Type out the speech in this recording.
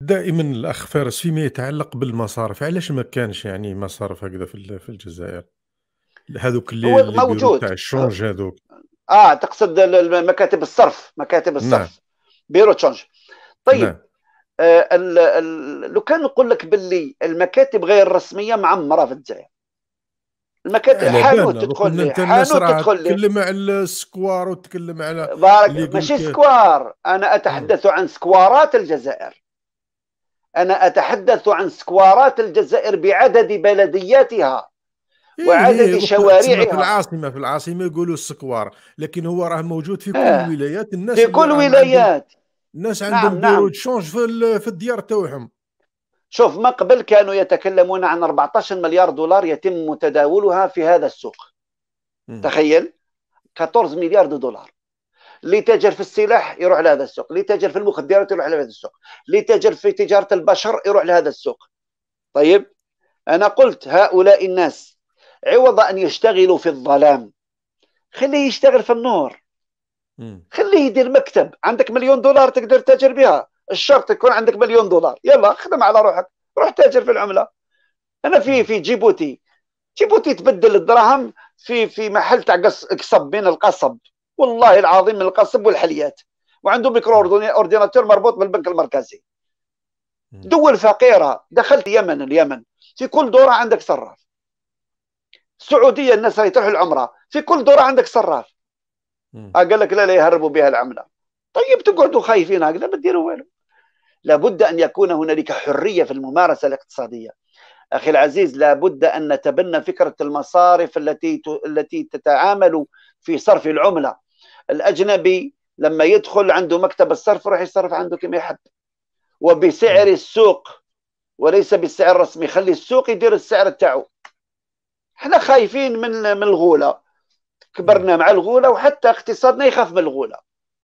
دائما الأخ فارس فيما يتعلق بالمصارف، علاش ما كانش يعني مصارف هكذا في الجزائر؟ هذوك اللي موجود تاع الشونج هذوك اه تقصد مكاتب الصرف مكاتب الصرف مكاتب نعم الصرف بيرو تشونج طيب نعم آه لو كان نقول لك باللي المكاتب غير الرسميه معمره في الجزائر المكاتب حانوت تدخل لي حانوت تدخل لي تتكلم على السكوار وتتكلم على بارك ماشي إيه. سكوار انا نعم. اتحدث عن سكوارات الجزائر أنا أتحدث عن سكوارات الجزائر بعدد بلدياتها إيه، وعدد إيه شوارعها في العاصمة في العاصمة يقولوا السكوار لكن هو راه موجود في كل آه. الولايات الناس في كل الولايات الناس نعم، عندهم نعم بيرو تشونج في, في الديار تاعهم شوف ما قبل كانوا يتكلمون عن 14 مليار دولار يتم تداولها في هذا السوق تخيل 14 مليار دولار اللي تاجر في السلاح يروح لهذا السوق اللي تاجر في المخدرات يروح لهذا السوق اللي تاجر في تجاره البشر يروح لهذا السوق طيب انا قلت هؤلاء الناس عوض ان يشتغلوا في الظلام خليه يشتغل في النور خليه يدير مكتب عندك مليون دولار تقدر تاجر بها الشرط يكون عندك مليون دولار يلا خدم على روحك روح تاجر في العمله انا في في جيبوتي جيبوتي تبدل الدراهم في في محل تاع قصب بين القصب والله العظيم من القصب والحليات وعنده ميكرو اورديناتور مربوط بالبنك المركزي دول فقيره دخلت اليمن اليمن في كل دوره عندك صراف السعوديه الناس راهي تروح العمره في كل دوره عندك صراف قال لك لا لا يهربوا بها العمله طيب تقعدوا خايفين هكذا ما ديروا والو لابد ان يكون هنالك حريه في الممارسه الاقتصاديه اخي العزيز لابد ان نتبنى فكره المصارف التي التي تتعامل في صرف العمله الاجنبي لما يدخل عنده مكتب الصرف راح يصرف عنده كما يحب وبسعر السوق وليس بالسعر الرسمي خلي السوق يدير السعر تاعو احنا خايفين من من الغوله كبرنا مع الغوله وحتى اقتصادنا يخاف من الغوله